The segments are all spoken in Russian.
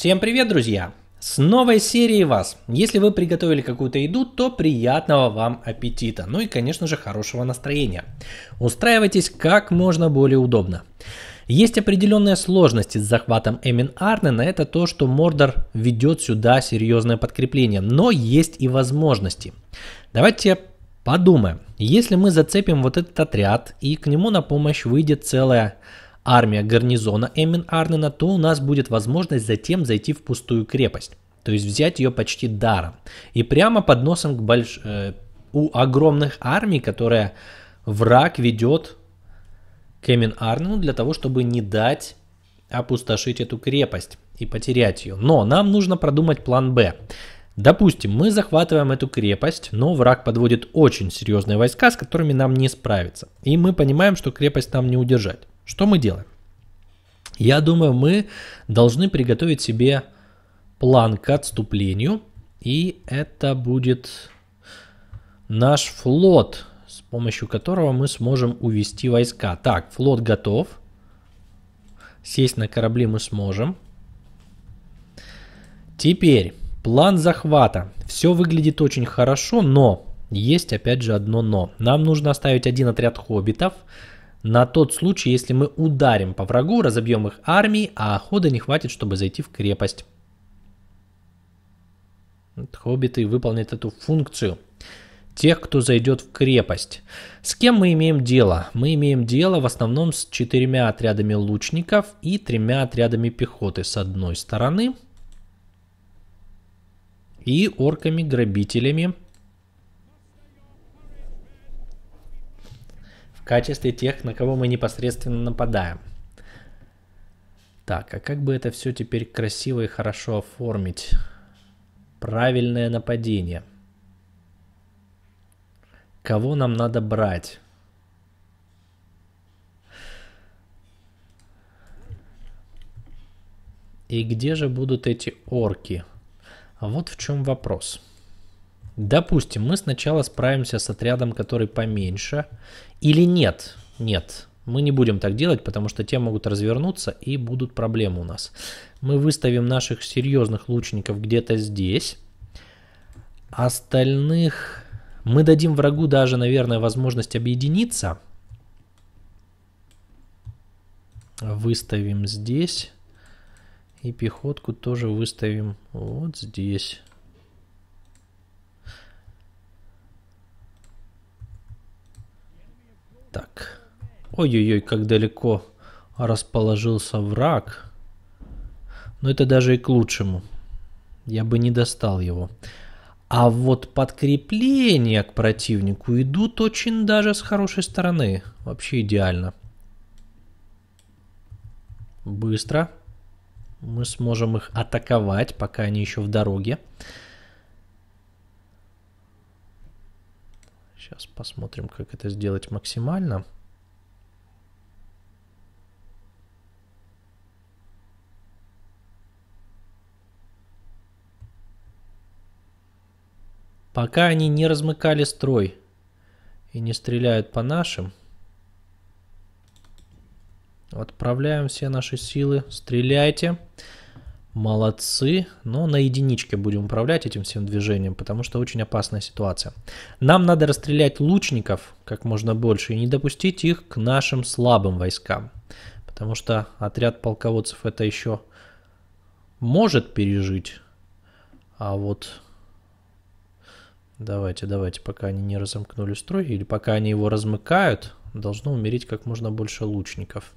Всем привет, друзья! С новой серией вас! Если вы приготовили какую-то еду, то приятного вам аппетита, ну и, конечно же, хорошего настроения. Устраивайтесь как можно более удобно. Есть определенные сложности с захватом Эмин Арнена, это то, что Мордор ведет сюда серьезное подкрепление, но есть и возможности. Давайте подумаем, если мы зацепим вот этот отряд и к нему на помощь выйдет целая армия гарнизона Эмин Арнена, то у нас будет возможность затем зайти в пустую крепость. То есть взять ее почти даром. И прямо под носом к больш... Э, у огромных армий, которые враг ведет к Эмин Арнену для того, чтобы не дать опустошить эту крепость и потерять ее. Но нам нужно продумать план «Б». Допустим, мы захватываем эту крепость, но враг подводит очень серьезные войска, с которыми нам не справиться. И мы понимаем, что крепость нам не удержать. Что мы делаем? Я думаю, мы должны приготовить себе план к отступлению, и это будет наш флот, с помощью которого мы сможем увести войска. Так, флот готов. Сесть на корабли мы сможем. Теперь, план захвата. Все выглядит очень хорошо, но есть опять же одно но. Нам нужно оставить один отряд хоббитов, на тот случай, если мы ударим по врагу, разобьем их армии, а хода не хватит, чтобы зайти в крепость. хоббиты выполнят эту функцию. Тех, кто зайдет в крепость. С кем мы имеем дело? Мы имеем дело в основном с четырьмя отрядами лучников и тремя отрядами пехоты с одной стороны. И орками-грабителями качестве тех, на кого мы непосредственно нападаем. Так, а как бы это все теперь красиво и хорошо оформить? Правильное нападение. Кого нам надо брать? И где же будут эти орки? А вот в чем вопрос. Допустим, мы сначала справимся с отрядом, который поменьше. Или нет? Нет. Мы не будем так делать, потому что те могут развернуться и будут проблемы у нас. Мы выставим наших серьезных лучников где-то здесь. Остальных... Мы дадим врагу даже, наверное, возможность объединиться. Выставим здесь. И пехотку тоже выставим вот здесь. Так. Ой-ой-ой, как далеко расположился враг. Но это даже и к лучшему. Я бы не достал его. А вот подкрепления к противнику идут очень даже с хорошей стороны. Вообще идеально. Быстро. Мы сможем их атаковать, пока они еще в дороге. Сейчас посмотрим, как это сделать максимально. Пока они не размыкали строй и не стреляют по нашим, отправляем все наши силы. Стреляйте. Молодцы, но на единичке будем управлять этим всем движением, потому что очень опасная ситуация. Нам надо расстрелять лучников как можно больше и не допустить их к нашим слабым войскам, потому что отряд полководцев это еще может пережить, а вот давайте, давайте, пока они не разомкнули строй или пока они его размыкают, должно умереть как можно больше лучников.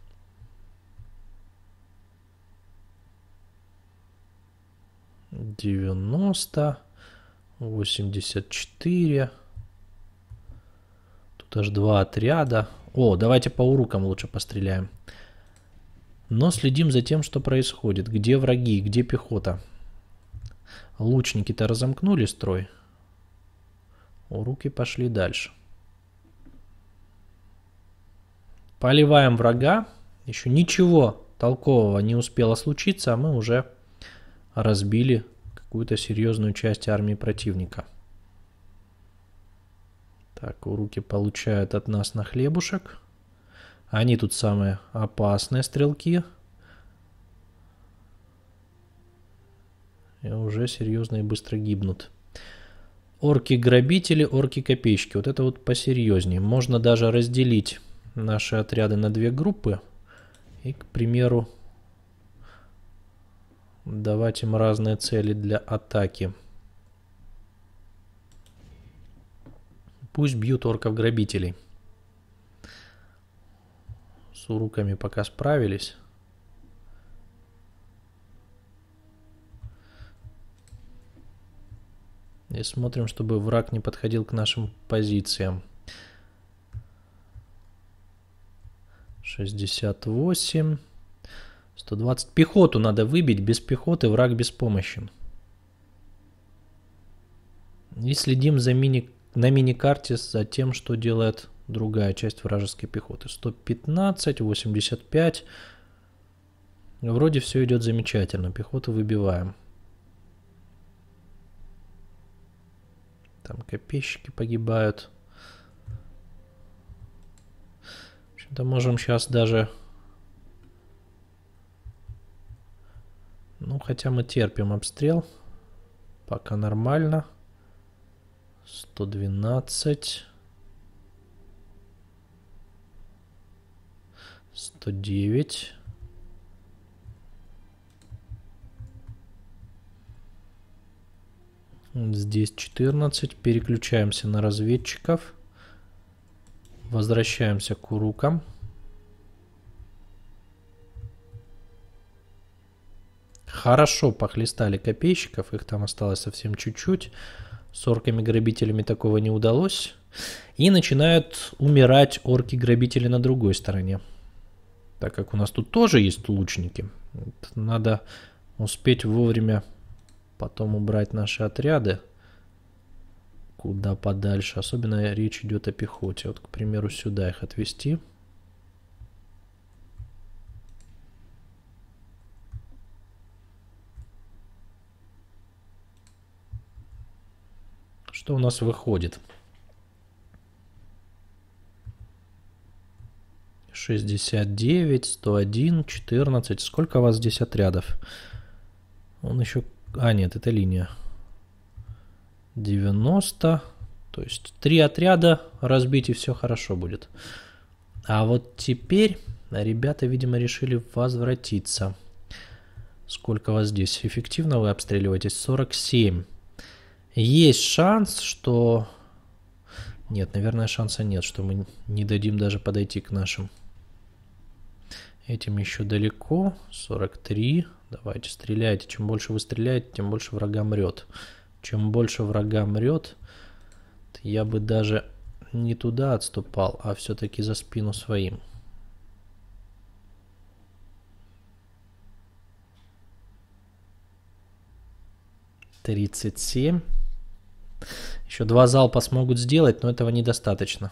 90, 84. Тут аж два отряда. О, давайте по урукам лучше постреляем. Но следим за тем, что происходит. Где враги, где пехота. Лучники-то разомкнули строй. Уруки пошли дальше. Поливаем врага. Еще ничего толкового не успело случиться, а мы уже разбили какую-то серьезную часть армии противника. Так, уруки получают от нас на хлебушек. Они тут самые опасные стрелки. И уже серьезно и быстро гибнут. Орки-грабители, орки-копейщики. Вот это вот посерьезнее. Можно даже разделить наши отряды на две группы. И, к примеру, давать им разные цели для атаки. Пусть бьют орков-грабителей. С уруками пока справились. И смотрим, чтобы враг не подходил к нашим позициям. 68. 120. Пехоту надо выбить. Без пехоты враг беспомощен. И следим за мини... на мини-карте за тем, что делает другая часть вражеской пехоты. 115, 85. Вроде все идет замечательно. Пехоту выбиваем. Там копейщики погибают. В общем-то, можем сейчас даже Ну, хотя мы терпим обстрел. Пока нормально. 112. 109. Здесь 14. Переключаемся на разведчиков. Возвращаемся к урукам. хорошо похлестали копейщиков, их там осталось совсем чуть-чуть. С орками-грабителями такого не удалось. И начинают умирать орки-грабители на другой стороне. Так как у нас тут тоже есть лучники. Надо успеть вовремя потом убрать наши отряды куда подальше. Особенно речь идет о пехоте. Вот, к примеру, сюда их отвести. Что у нас выходит? 69, 101, 14. Сколько у вас здесь отрядов? Он еще... А, нет, это линия. 90. То есть три отряда разбить и все хорошо будет. А вот теперь ребята, видимо, решили возвратиться. Сколько у вас здесь? Эффективно вы обстреливаетесь? 47 есть шанс, что... Нет, наверное, шанса нет, что мы не дадим даже подойти к нашим. Этим еще далеко. 43. Давайте, стреляйте. Чем больше вы стреляете, тем больше врага мрет. Чем больше врага мрет, я бы даже не туда отступал, а все-таки за спину своим. Тридцать семь. Еще два залпа смогут сделать, но этого недостаточно.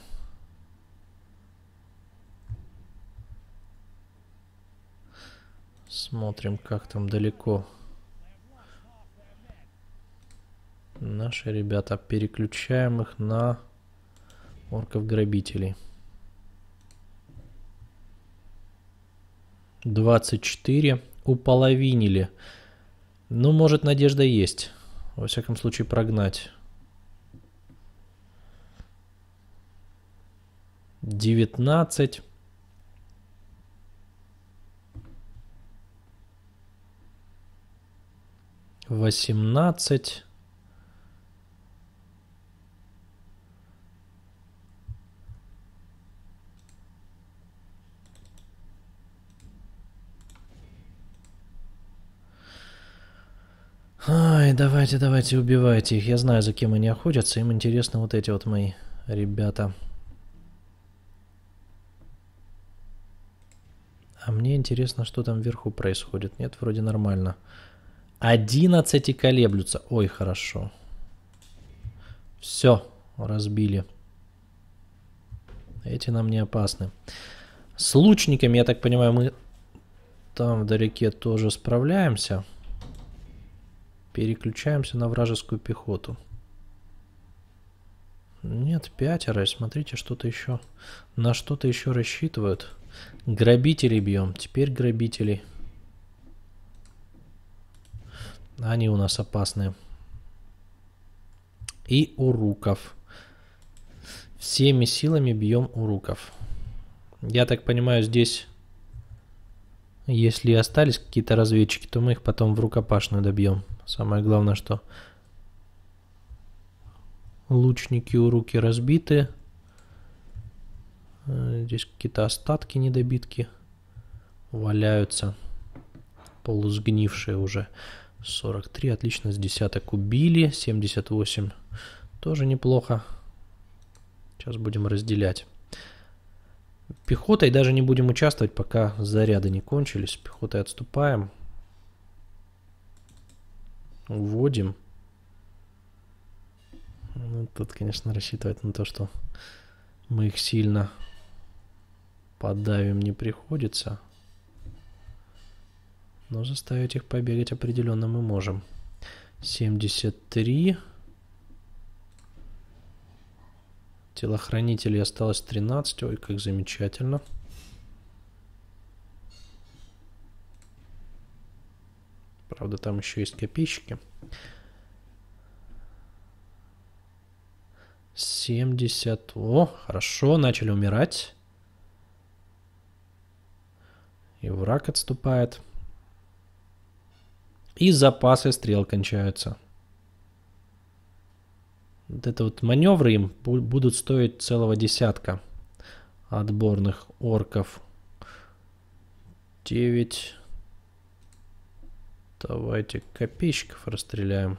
Смотрим, как там далеко. Наши ребята, переключаем их на орков-грабителей. 24 уполовинили. Ну, может, надежда есть. Во всяком случае, прогнать. 19. Восемнадцать, Ай, давайте, давайте, убивайте их. Я знаю, за кем они охотятся. Им интересны вот эти вот мои ребята. А мне интересно, что там вверху происходит. Нет, вроде нормально. 11 и колеблются. Ой, хорошо. Все, разбили. Эти нам не опасны. С лучниками, я так понимаю, мы там вдалеке тоже справляемся. Переключаемся на вражескую пехоту. Нет, пятеро. Смотрите, что-то еще... На что-то еще рассчитывают. Грабители бьем. Теперь грабители. Они у нас опасные. И уруков. Всеми силами бьем уруков. Я так понимаю, здесь, если остались какие-то разведчики, то мы их потом в рукопашную добьем. Самое главное, что лучники уруки руки разбиты. Э, здесь какие-то остатки, недобитки валяются. Полусгнившие уже. 43, отлично, с десяток убили. 78, тоже неплохо. Сейчас будем разделять. Пехотой даже не будем участвовать, пока заряды не кончились. Пехотой отступаем. Уводим. Ну, тут, конечно, рассчитывать на то, что мы их сильно Подавим не приходится. Но заставить их побегать определенно мы можем. 73. Телохранителей осталось 13. Ой, как замечательно. Правда, там еще есть копейщики. 70. О, хорошо, начали умирать. И враг отступает. И запасы стрел кончаются. Вот это вот маневры им будут стоить целого десятка отборных орков. 9. Давайте копейщиков расстреляем.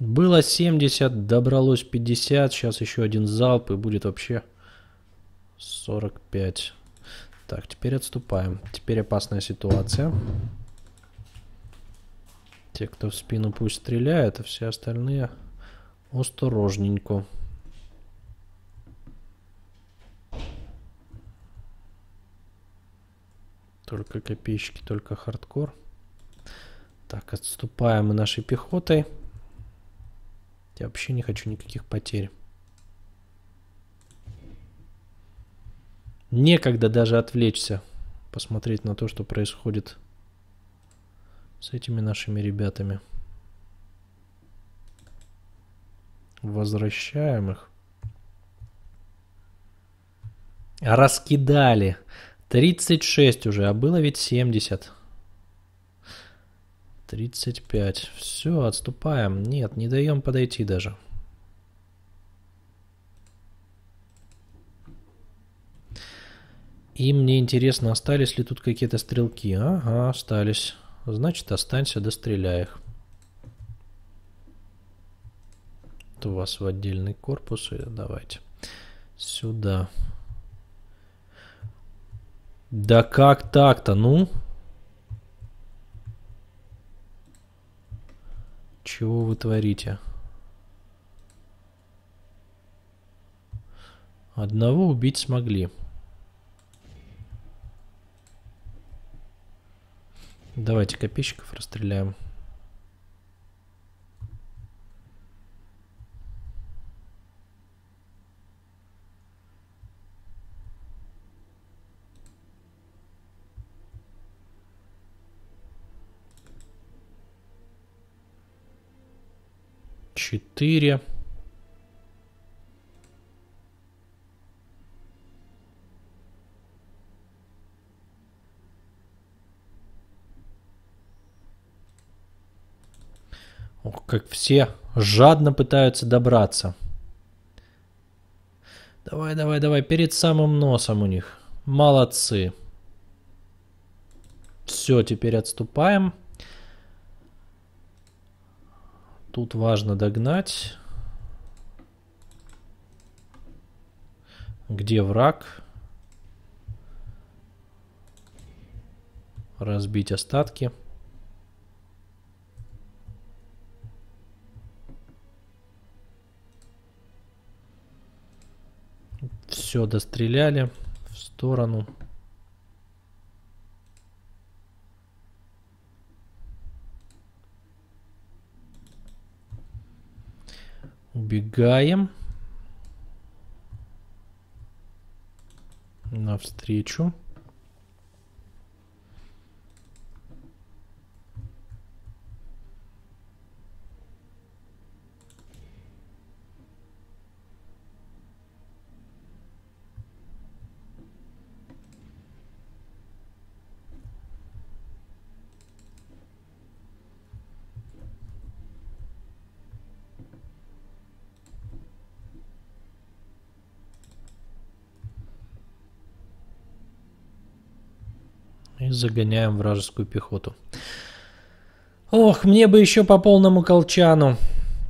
Было 70, добралось 50, сейчас еще один залп и будет вообще 45. Так, теперь отступаем. Теперь опасная ситуация. Те, кто в спину пусть стреляет, а все остальные осторожненько. Только копейщики, только хардкор. Так, отступаем мы нашей пехотой. Я вообще не хочу никаких потерь. Некогда даже отвлечься, посмотреть на то, что происходит с этими нашими ребятами. Возвращаем их. А раскидали. 36 уже, а было ведь 70. 35. Все, отступаем. Нет, не даем подойти даже. И мне интересно, остались ли тут какие-то стрелки. Ага, остались. Значит, останься, достреляй их. Это у вас в отдельный корпус. И давайте сюда. Да как так-то, ну? Чего вы творите? Одного убить смогли. Давайте копейщиков расстреляем. четыре. Ох, как все жадно пытаются добраться. Давай, давай, давай, перед самым носом у них. Молодцы. Все, теперь отступаем. Тут важно догнать. Где враг? Разбить остатки. Все, достреляли в сторону. Убегаем. Навстречу. загоняем вражескую пехоту. Ох, мне бы еще по полному колчану.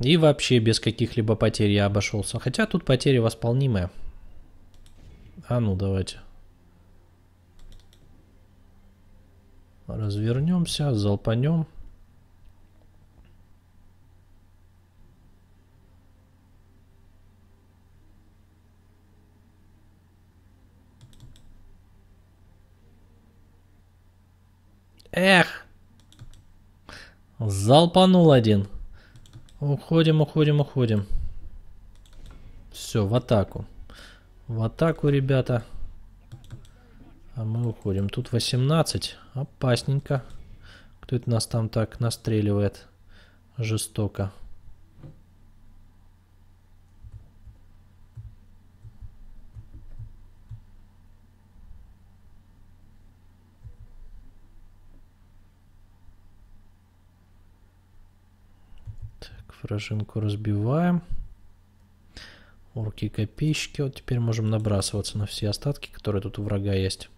И вообще без каких-либо потерь я обошелся. Хотя тут потери восполнимые. А ну, давайте. Развернемся, залпанем. Эх! Залпанул один. Уходим, уходим, уходим. Все, в атаку. В атаку, ребята. А мы уходим. Тут 18. Опасненько. Кто это нас там так настреливает? Жестоко. Вражинку разбиваем. Орки и копейщики. Вот теперь можем набрасываться на все остатки, которые тут у врага есть.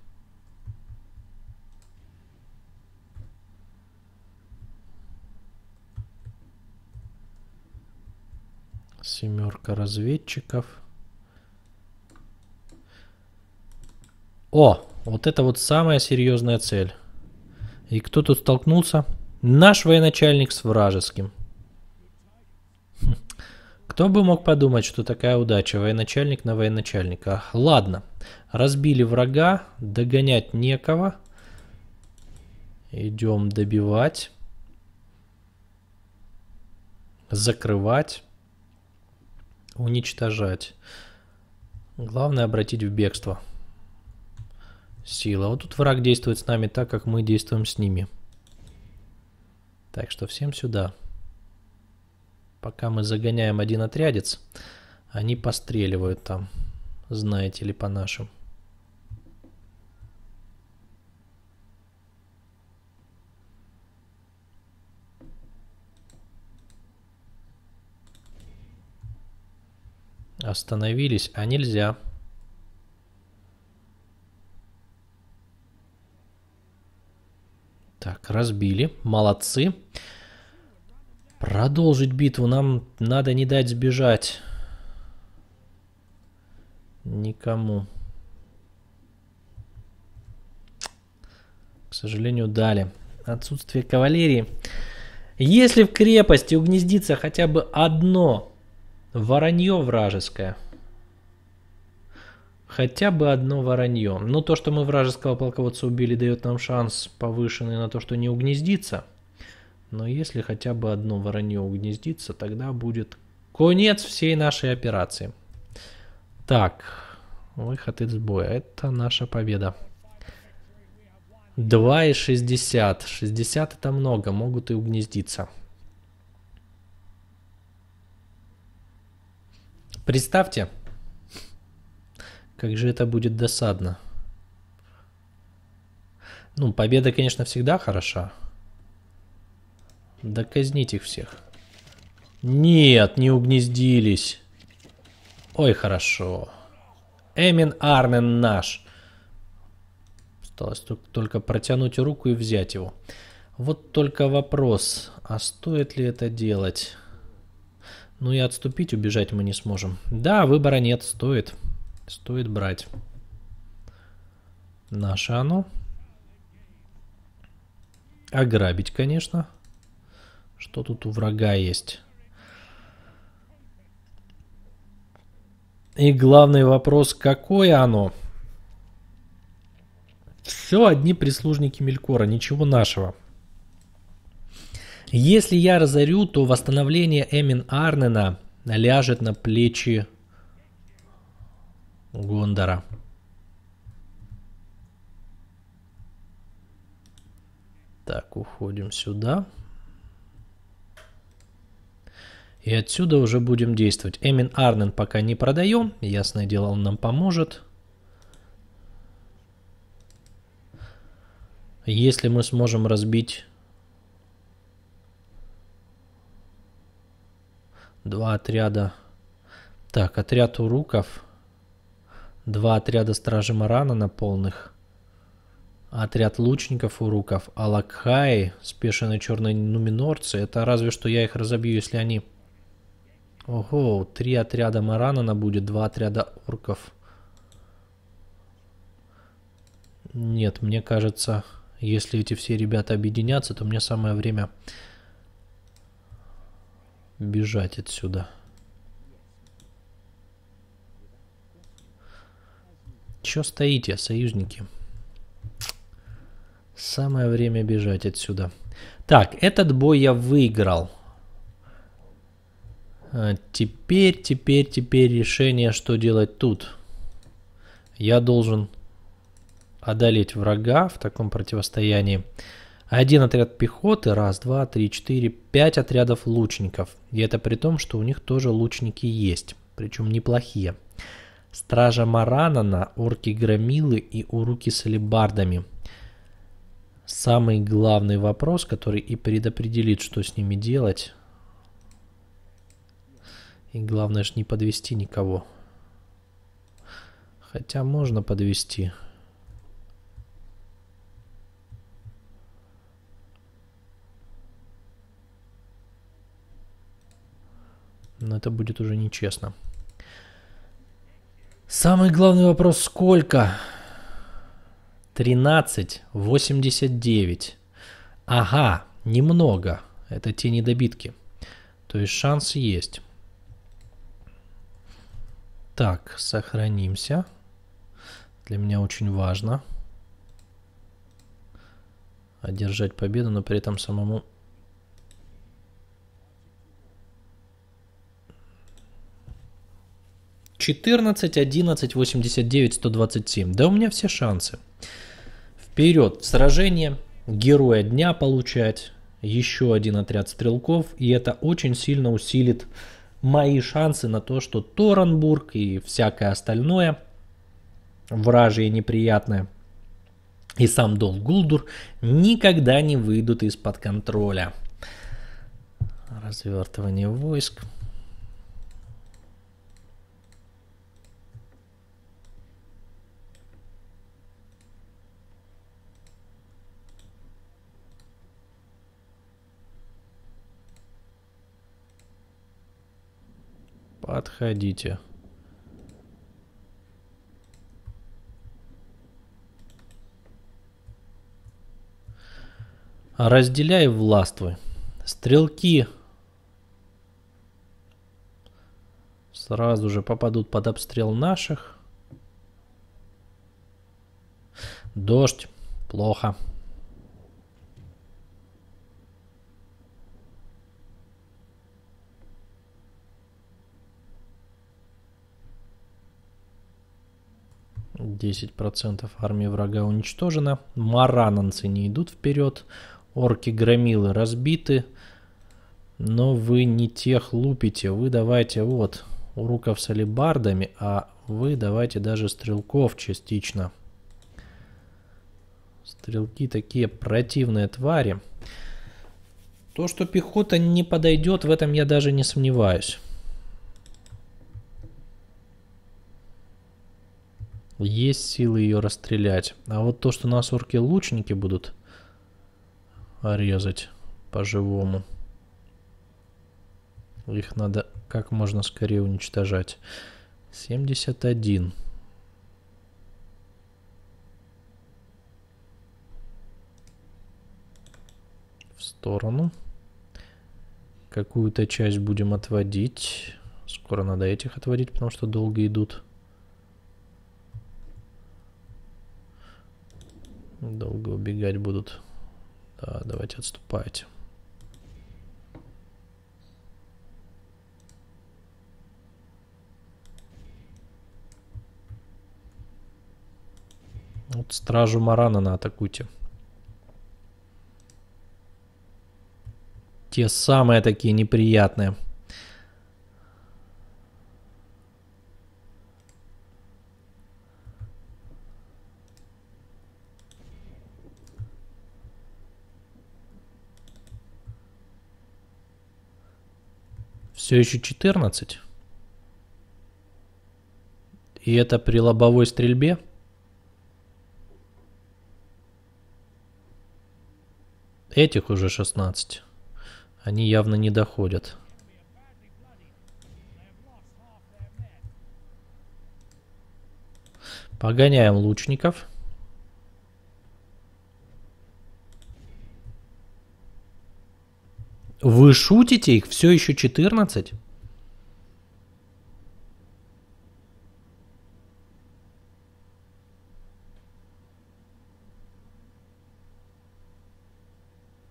Семерка разведчиков. О, вот это вот самая серьезная цель. И кто тут столкнулся? Наш военачальник с вражеским. Кто бы мог подумать, что такая удача, военачальник на военачальника. Ладно, разбили врага, догонять некого. Идем добивать. Закрывать. Уничтожать. Главное обратить в бегство. Сила. Вот тут враг действует с нами так, как мы действуем с ними. Так что всем сюда. Сюда. Пока мы загоняем один отрядец, они постреливают там, знаете ли, по нашим. Остановились, а нельзя. Так, разбили. Молодцы. Молодцы. Продолжить битву. Нам надо не дать сбежать. Никому. К сожалению, дали. Отсутствие кавалерии. Если в крепости угнездится хотя бы одно воронье вражеское, хотя бы одно воронье. Но то, что мы вражеского полководца убили, дает нам шанс повышенный на то, что не угнездится – но если хотя бы одно воронье угнездится, тогда будет конец всей нашей операции. Так, выход из боя. Это наша победа. 2,60. 60 это много, могут и угнездиться. Представьте, как же это будет досадно. Ну, победа, конечно, всегда хороша. Доказнить их всех. Нет, не угнездились. Ой, хорошо. Эмин Арнен наш. Осталось только протянуть руку и взять его. Вот только вопрос, а стоит ли это делать? Ну и отступить, убежать мы не сможем. Да, выбора нет, стоит. Стоит брать. Наше оно. Ограбить, конечно. Конечно. Что тут у врага есть? И главный вопрос, какое оно? Все одни прислужники Мелькора, ничего нашего. Если я разорю, то восстановление Эмин Арнена ляжет на плечи Гондора. Так, уходим сюда. Сюда. И отсюда уже будем действовать. Эмин Арнен пока не продаем. Ясное дело, он нам поможет. Если мы сможем разбить 2 отряда. Так, отряд уруков. Два отряда стражи Марана на полных. Отряд лучников уруков. Алакхай, спешеные черные нуминорцы. Это разве что я их разобью, если они Ого, три отряда Маранана будет, два отряда орков. Нет, мне кажется, если эти все ребята объединятся, то мне самое время бежать отсюда. Чё стоите, союзники? Самое время бежать отсюда. Так, этот бой я выиграл. А, теперь, теперь, теперь решение, что делать тут. Я должен одолеть врага в таком противостоянии. Один отряд пехоты, раз, два, три, четыре, пять отрядов лучников. И это при том, что у них тоже лучники есть, причем неплохие. Стража Маранана, орки-громилы и уруки с алебардами. Самый главный вопрос, который и предопределит, что с ними делать, и главное же не подвести никого. Хотя можно подвести. Но это будет уже нечестно. Самый главный вопрос, сколько? 13,89. Ага, немного. Это те недобитки. То есть шанс есть. Так, сохранимся. Для меня очень важно одержать победу, но при этом самому... Четырнадцать, одиннадцать, восемьдесят девять, сто двадцать семь. Да у меня все шансы. Вперед, сражение, героя дня получать, еще один отряд стрелков, и это очень сильно усилит мои шансы на то, что Торанбург и всякое остальное вражие неприятное и сам Дол Гулдур никогда не выйдут из-под контроля. Развертывание войск. Подходите. Разделяй властвуй. Стрелки сразу же попадут под обстрел наших. Дождь. Плохо. 10% армии врага уничтожено. Марананцы не идут вперед. Орки-громилы разбиты. Но вы не тех лупите. Вы давайте вот уруков с алебардами, а вы давайте даже стрелков частично. Стрелки такие противные твари. То, что пехота не подойдет, в этом я даже не сомневаюсь. Есть силы ее расстрелять. А вот то, что нас орки-лучники будут резать по-живому. Их надо как можно скорее уничтожать. 71. В сторону. Какую-то часть будем отводить. Скоро надо этих отводить, потому что долго идут. Долго убегать будут. Да, давайте отступайте. Вот стражу Марана на атакуйте. Те самые такие неприятные. все еще 14. И это при лобовой стрельбе. Этих уже 16. Они явно не доходят. Погоняем лучников. Вы шутите, их все еще 14?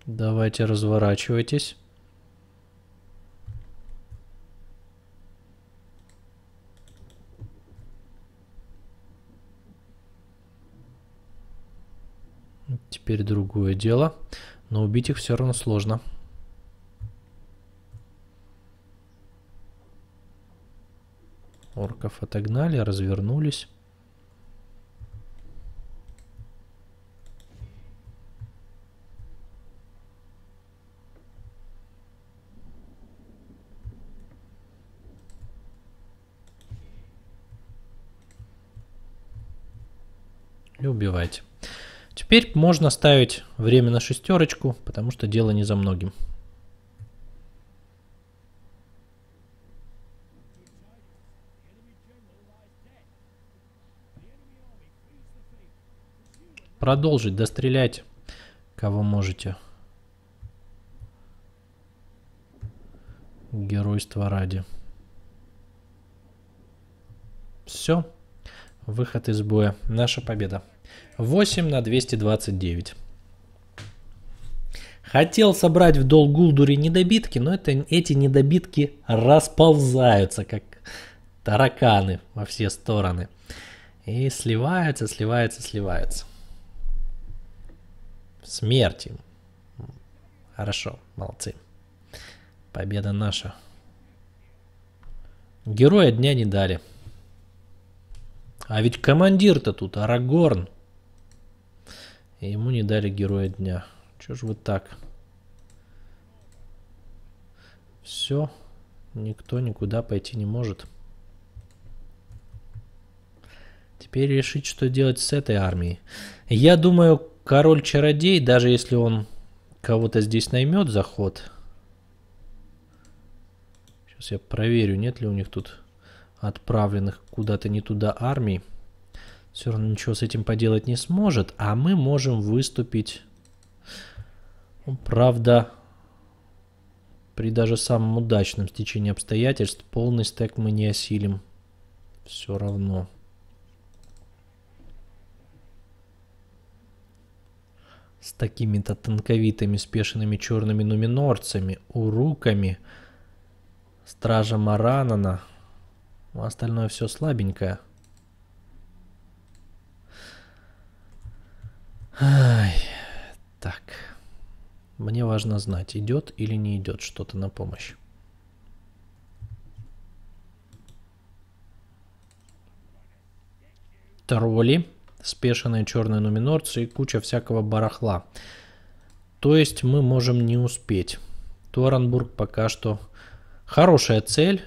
Давайте разворачивайтесь. Теперь другое дело. Но убить их все равно сложно. Орков отогнали, развернулись. и убивайте. Теперь можно ставить время на шестерочку, потому что дело не за многим. продолжить, дострелять, кого можете. Геройство ради. Все. Выход из боя. Наша победа. 8 на 229. Хотел собрать в Дол Гулдуре недобитки, но это, эти недобитки расползаются, как тараканы во все стороны. И сливаются, сливаются, сливаются смерти. Хорошо, молодцы. Победа наша. Героя дня не дали. А ведь командир-то тут, Арагорн. И ему не дали героя дня. Чего же вы так? Все, никто никуда пойти не может. Теперь решить, что делать с этой армией. Я думаю, король-чародей, даже если он кого-то здесь наймет заход, Сейчас я проверю, нет ли у них тут отправленных куда-то не туда армий. Все равно ничего с этим поделать не сможет, а мы можем выступить. Ну, правда, при даже самом удачном стечении обстоятельств полный стек мы не осилим. Все равно. с такими-то тонковитыми, спешенными черными нуминорцами, уруками, стража Маранана. А остальное все слабенькое. Ай, так. Мне важно знать, идет или не идет что-то на помощь. Тролли спешенные черные нуминорцы и куча всякого барахла. То есть мы можем не успеть. Туаранбург пока что хорошая цель,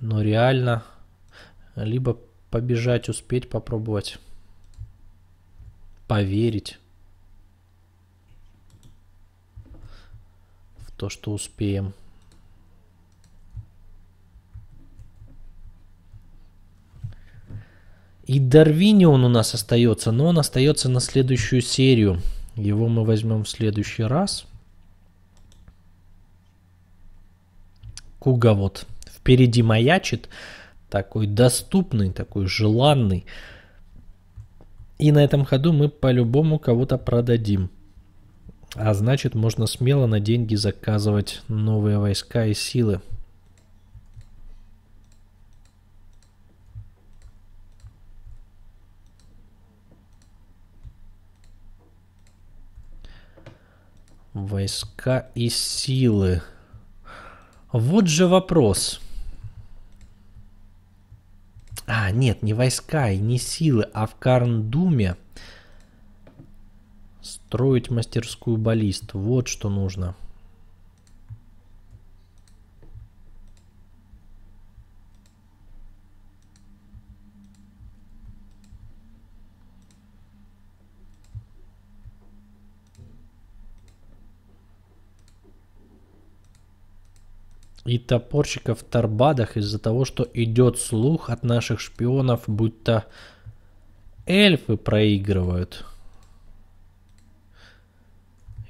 но реально либо побежать, успеть попробовать, поверить в то, что успеем. И Дарвини он у нас остается, но он остается на следующую серию. Его мы возьмем в следующий раз. Куга вот впереди маячит, такой доступный, такой желанный. И на этом ходу мы по-любому кого-то продадим. А значит, можно смело на деньги заказывать новые войска и силы. Войска и силы. Вот же вопрос. А, нет, не войска и не силы, а в Карндуме строить мастерскую баллист. Вот что нужно. и топорщиков в Тарбадах из-за того, что идет слух от наших шпионов, будто эльфы проигрывают.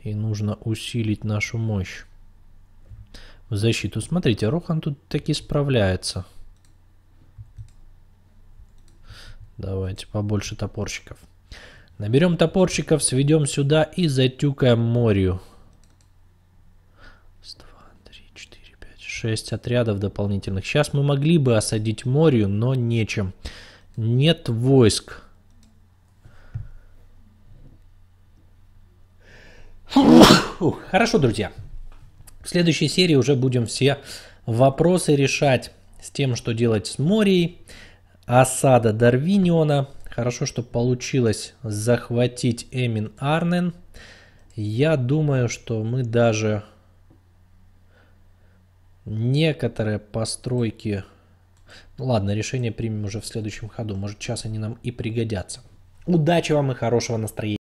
И нужно усилить нашу мощь. В защиту. Смотрите, Рохан тут таки справляется. Давайте побольше топорщиков. Наберем топорщиков, сведем сюда и затюкаем морю. 6 отрядов дополнительных. Сейчас мы могли бы осадить морю, но нечем. Нет войск. хорошо, друзья. В следующей серии уже будем все вопросы решать с тем, что делать с морей, осада Дарвиниона. Хорошо, что получилось захватить Эмин Арнен. Я думаю, что мы даже некоторые постройки... Ну ладно, решение примем уже в следующем ходу. Может, сейчас они нам и пригодятся. Удачи вам и хорошего настроения.